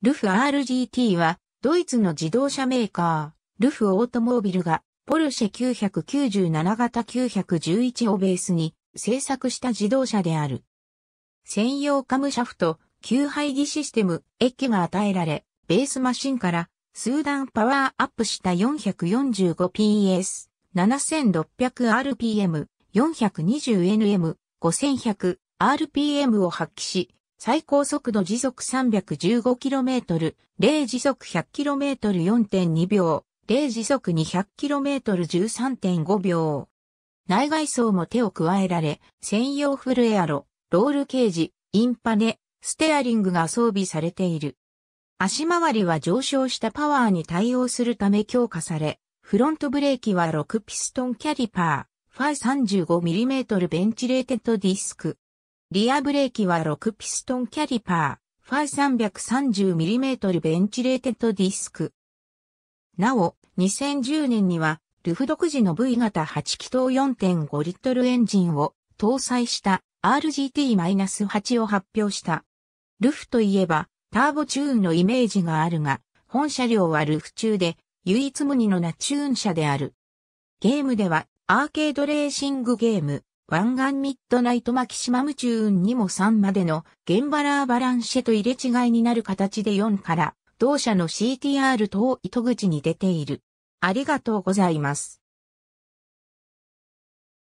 ルフ RGT は、ドイツの自動車メーカー、ルフオートモービルが、ポルシェ997型911をベースに製作した自動車である。専用カムシャフト、給排気システム、エッケが与えられ、ベースマシンから、数段パワーアップした 445PS、7600rpm、420nm、5100rpm を発揮し、最高速度時速 315km、0時速 100km4.2 秒、0時速 200km13.5 秒。内外装も手を加えられ、専用フルエアロ、ロールケージ、インパネ、ステアリングが装備されている。足回りは上昇したパワーに対応するため強化され、フロントブレーキは6ピストンキャリパー、ファイ 35mm ベンチレーテッドディスク。リアブレーキは6ピストンキャリパー、ファイ 330mm ベンチレーテッドディスク。なお、2010年には、ルフ独自の V 型8気筒4.5リットルエンジンを搭載した RGT-8 を発表した。ルフといえば、ターボチューンのイメージがあるが、本車両はルフ中で、唯一無二のナチューン車である。ゲームでは、アーケードレーシングゲーム、湾岸ミッドナイトマキシマムチューンにも3までのゲンバラーバランシェと入れ違いになる形で4から同社の CTR 等糸口に出ている。ありがとうございます。